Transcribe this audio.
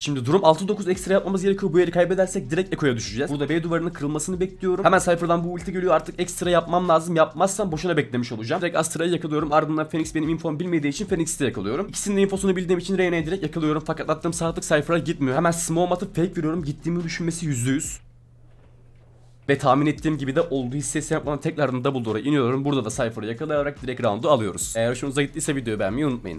Şimdi durum 6-9 ekstra yapmamız gerekiyor. Bu yeri kaybedersek direkt Eko'ya düşeceğiz. Burada B duvarının kırılmasını bekliyorum. Hemen Cypher'dan bu ulti geliyor. Artık ekstra yapmam lazım. Yapmazsam boşuna beklemiş olacağım. Direkt Astra'yı yakalıyorum. Ardından Phoenix benim infom bilmediği için Phoenix'i de yakalıyorum. İkisinin de infosunu bildiğim için Reyna'yı direkt yakalıyorum. Fakat attığım saatlik Cypher'a gitmiyor. Hemen smoke atıp fake veriyorum. Gittiğimi düşünmesi %100. Ve tahmin ettiğim gibi de olduğu hissesi yapmadan tekrardan double door'a iniyorum. Burada da Cypher'ı yakalayarak direkt round'u alıyoruz. Eğer hoşunuza gittiyse videoyu beğenmeyi unutmayın.